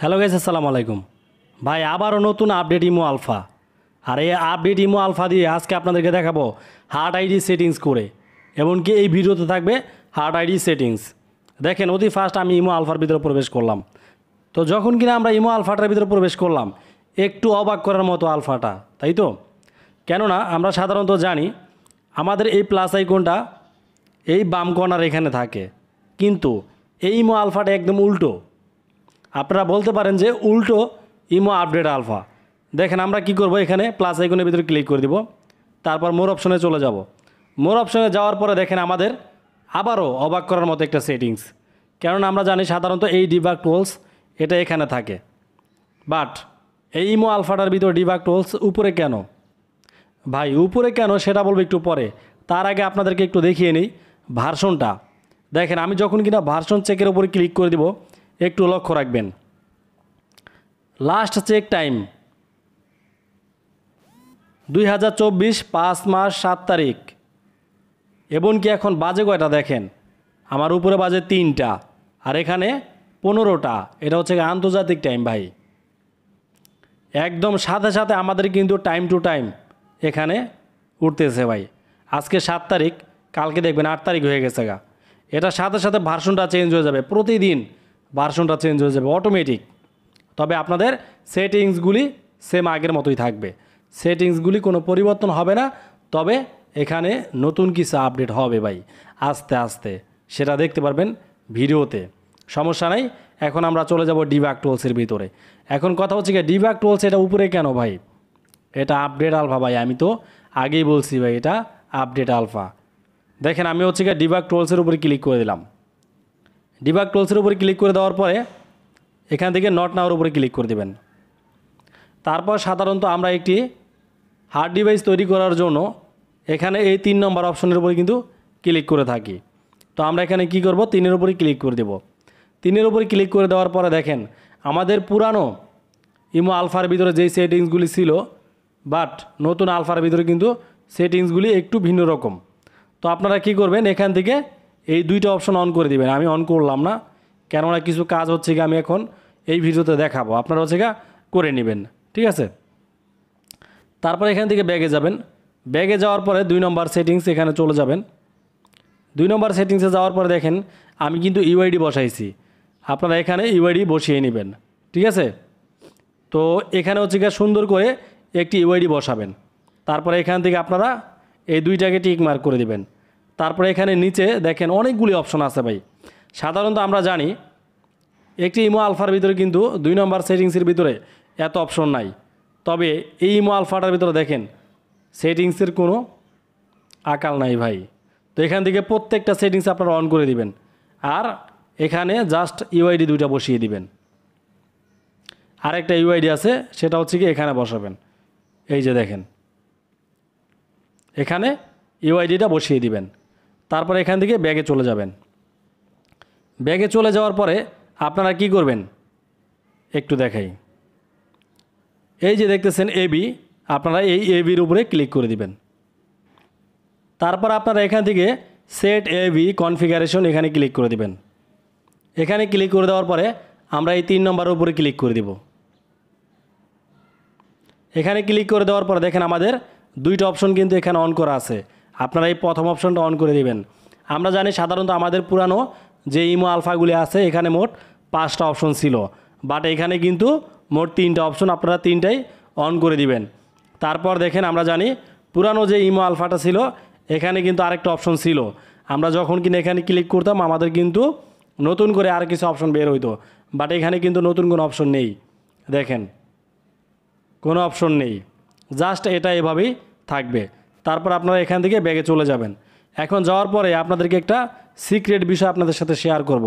Hello guys আসসালামু আলাইকুম ভাই আবারও নতুন আপডেট ইমো আলফা আর এই আপডেট ইমো আলফা দিয়ে আজকে আপনাদেরকে দেখাবো হার্ট আইডি সেটিংস করে এমনকি এই ভিডিওতে থাকবে হার্ট আইডি সেটিংস দেখেন অতি ফার্স্ট আমি ইমো আলফার ভিতরে প্রবেশ করলাম তো যখন কিনা আমরা ইমো আলফাটার ভিতরে প্রবেশ করলাম একটু অবাক করার মতো আলফাটা তাই তো কেননা আমরা সাধারণত জানি আমাদের এই প্লাস আইকনটা এই বাম কর্নার এখানে থাকে কিন্তু এই ইমো আলফাটা একদম উল্টো আপনারা বলতে পারেন যে উল্টো ইমো আপডেট আলফা দেখেন আমরা কি করব এখানে প্লাস আইকনের ভিতরে ক্লিক করে দিব তারপর মোর অপশনে চলে যাব মোর অপশনে যাওয়ার পরে দেখেন আমাদের আবারও অবাক করার মতো একটা সেটিংস কেননা আমরা জানি সাধারণত এই ডিবাগ টোলস এটা এখানে থাকে বাট এই ইমো আলফাটার ভিতরে ডিবাগ টোলস উপরে কেন ভাই উপরে কেন সেটা বলবো একটু পরে তার আগে আপনাদেরকে একটু দেখিয়ে নিই ভার্সনটা দেখেন আমি যখন কিনা ভার্সন চেকের উপরে ক্লিক করে দিব একটু লক্ষ্য রাখবেন লাস্ট চেক টাইম দুই হাজার চব্বিশ পাঁচ মাস সাত তারিখ এবং কি এখন বাজে কয়টা দেখেন আমার উপরে বাজে তিনটা আর এখানে পনেরোটা এটা হচ্ছে আন্তর্জাতিক টাইম ভাই একদম সাথে সাথে আমাদের কিন্তু টাইম টু টাইম এখানে উঠতেছে ভাই আজকে সাত তারিখ কালকে দেখবেন আট তারিখ হয়ে গেছে গা এটা সাথে সাথে ভার্সনটা চেঞ্জ হয়ে যাবে প্রতিদিন ভার্সনটা চেঞ্জ হয়ে যাবে অটোমেটিক তবে আপনাদের সেটিংসগুলি সেম আগের মতোই থাকবে সেটিংসগুলি কোনো পরিবর্তন হবে না তবে এখানে নতুন কিছু আপডেট হবে ভাই আস্তে আস্তে সেটা দেখতে পারবেন ভিডিওতে সমস্যা নাই এখন আমরা চলে যাব ডিভাক টোলসের ভিতরে এখন কথা হচ্ছে কি ডিভাক টোলস এটা উপরে কেন ভাই এটা আপডেট আলফা ভাই আমি তো আগেই বলছি ভাই এটা আপডেট আলফা দেখেন আমি হচ্ছে গিয়ে ডিভাক টোলসের উপরে ক্লিক করে দিলাম ডিবাগ টুলসের উপরে ক্লিক করে দেওয়ার পরে এখান থেকে নট নাওয়ার উপরে ক্লিক করে দেবেন তারপর সাধারণত আমরা একটি হার্ড ডিভাইস তৈরি করার জন্য এখানে এই তিন নম্বর অপশনের উপরে কিন্তু ক্লিক করে থাকি তো আমরা এখানে কি করব তিনের উপরে ক্লিক করে দেব তিনের উপরে ক্লিক করে দেওয়ার পরে দেখেন আমাদের পুরানো ইমো আলফার ভিতরে যেই সেটিংসগুলি ছিল বাট নতুন আলফার ভিতরে কিন্তু সেটিংসগুলি একটু ভিন্ন রকম তো আপনারা কি করবেন এখান থেকে এই দুইটা অপশন অন করে দিবেন আমি অন করলাম না কেননা কিছু কাজ হচ্ছে গিয়ে আমি এখন এই ভিডিওতে দেখাবো আপনারা হচ্ছে গা করে নেবেন ঠিক আছে তারপর এখান থেকে ব্যাগে যাবেন ব্যাগে যাওয়ার পরে দুই নম্বর সেটিংস এখানে চলে যাবেন দুই নম্বর সেটিংসে যাওয়ার পরে দেখেন আমি কিন্তু ইউআইডি e বসাইছি আপনারা এখানে ইউআইডি e বসিয়ে নেবেন ঠিক আছে তো এখানে হচ্ছে গিয়ে সুন্দর করে একটি ইউআইডি e বসাবেন তারপরে এখান থেকে আপনারা এই দুইটাকে টিক মার্ক করে দিবেন তারপরে এখানে নিচে দেখেন অনেকগুলি অপশন আছে ভাই সাধারণত আমরা জানি একটি ইমো আলফার ভিতরে কিন্তু দুই নম্বর সেটিংসের ভিতরে এত অপশন নাই তবে এই ইমো আলফাটার ভিতরে দেখেন সেটিংসের কোনো আকাল নাই ভাই তো এখান থেকে প্রত্যেকটা সেটিংস আপনারা অন করে দিবেন আর এখানে জাস্ট ইউআইডি দুইটা বসিয়ে দিবেন আরেকটা ইউআইডি আছে সেটা হচ্ছে কি এখানে বসাবেন এই যে দেখেন এখানে ইউআইডিটা বসিয়ে দিবেন তারপর এখান থেকে ব্যাগে চলে যাবেন ব্যাগে চলে যাওয়ার পরে আপনারা কি করবেন একটু দেখাই এই যে দেখতেছেন এবি আপনারা এই এবির উপরে ক্লিক করে দিবেন তারপর আপনারা এখান থেকে সেট এবি কনফিগারেশন এখানে ক্লিক করে দিবেন এখানে ক্লিক করে দেওয়ার পরে আমরা এই তিন নম্বরের উপরে ক্লিক করে দিব এখানে ক্লিক করে দেওয়ার পরে দেখেন আমাদের দুইটা অপশন কিন্তু এখানে অন করা আছে আপনারা এই প্রথম অপশনটা অন করে দেবেন আমরা জানি সাধারণত আমাদের পুরানো যে ইমো আলফাগুলি আছে এখানে মোট পাঁচটা অপশন ছিল বাট এখানে কিন্তু মোট তিনটা অপশন আপনারা তিনটাই অন করে দিবেন তারপর দেখেন আমরা জানি পুরানো যে ইমো আলফাটা ছিল এখানে কিন্তু আরেকটা অপশন ছিল আমরা যখন কিনা এখানে ক্লিক করতাম আমাদের কিন্তু নতুন করে আর কিছু অপশন বের হইতো বাট এখানে কিন্তু নতুন কোনো অপশন নেই দেখেন কোনো অপশন নেই জাস্ট এটা এভাবেই থাকবে তারপর আপনারা এখান থেকে ব্যাগে চলে যাবেন এখন যাওয়ার পরে আপনাদেরকে একটা সিক্রেট বিষয় আপনাদের সাথে শেয়ার করব।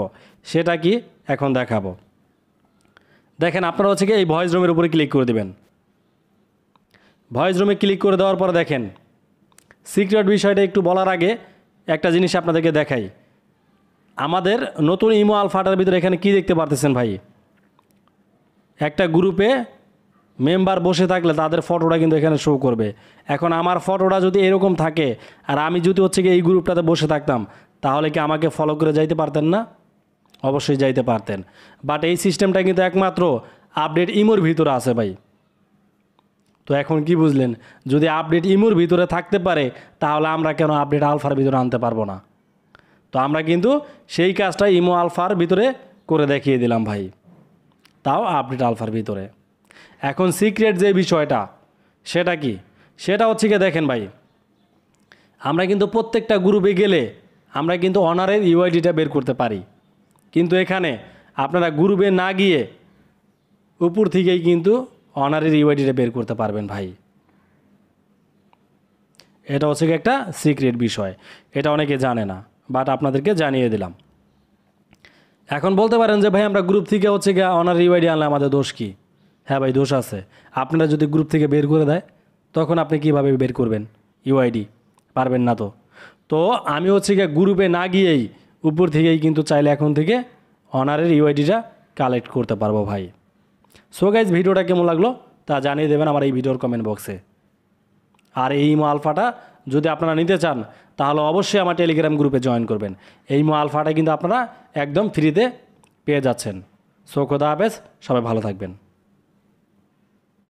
সেটা কি এখন দেখাবো দেখেন আপনারা হচ্ছে কি এই ভয়েস রুমের উপরে ক্লিক করে দেবেন ভয়েস রুমে ক্লিক করে দেওয়ার পর দেখেন সিক্রেট বিষয়টা একটু বলার আগে একটা জিনিস আপনাদেরকে দেখাই আমাদের নতুন ইমো আলফাটার ভিতরে এখানে কি দেখতে পারতেছেন ভাই একটা গ্রুপে মেম্বার বসে থাকলে তাদের ফটোটা কিন্তু এখানে শো করবে এখন আমার ফটোটা যদি এরকম থাকে আর আমি যদি হচ্ছে কি এই গ্রুপটাতে বসে থাকতাম তাহলে কি আমাকে ফলো করে যাইতে পারতেন না অবশ্যই যাইতে পারতেন বাট এই সিস্টেমটা কিন্তু একমাত্র আপডেট ইমোর ভিতরে আছে ভাই তো এখন কি বুঝলেন যদি আপডেট ইমোর ভিতরে থাকতে পারে তাহলে আমরা কেন আপডেট আলফার ভিতরে আনতে পারবো না তো আমরা কিন্তু সেই কাজটা ইমো আলফার ভিতরে করে দেখিয়ে দিলাম ভাই তাও আপডেট আলফার ভিতরে এখন সিক্রেট যে বিষয়টা সেটা কি সেটা হচ্ছে গিয়ে দেখেন ভাই আমরা কিন্তু প্রত্যেকটা গ্রুপে গেলে আমরা কিন্তু অনারের ইউআইডিটা বের করতে পারি কিন্তু এখানে আপনারা গ্রুপে না গিয়ে উপর থেকেই কিন্তু অনারের ইউআইডিটা বের করতে পারবেন ভাই এটা হচ্ছে একটা সিক্রেট বিষয় এটা অনেকে জানে না বাট আপনাদেরকে জানিয়ে দিলাম এখন বলতে পারেন যে ভাই আমরা গ্রুপ থেকে হচ্ছে গিয়ে অনার ইউআইডি আনলে আমাদের দোষ কী হ্যাঁ ভাই দোষ আছে আপনারা যদি গ্রুপ থেকে বের করে দেয় তখন আপনি কিভাবে বের করবেন ইউআইডি পারবেন না তো তো আমি হচ্ছে গিয়ে গ্রুপে না গিয়েই উপর থেকেই কিন্তু চাইলে এখন থেকে অনারের ইউআইডিটা কালেক্ট করতে পারবো ভাই সো গাইজ ভিডিওটা কেমন লাগলো তা জানিয়ে দেবেন আমার এই ভিডিওর কমেন্ট বক্সে আর এই ইমো আলফাটা যদি আপনারা নিতে চান তাহলে অবশ্যই আমার টেলিগ্রাম গ্রুপে জয়েন করবেন এই ইমো আলফাটা কিন্তু আপনারা একদম ফ্রিতে পেয়ে যাচ্ছেন সো খোদা হাফেজ সবাই ভালো থাকবেন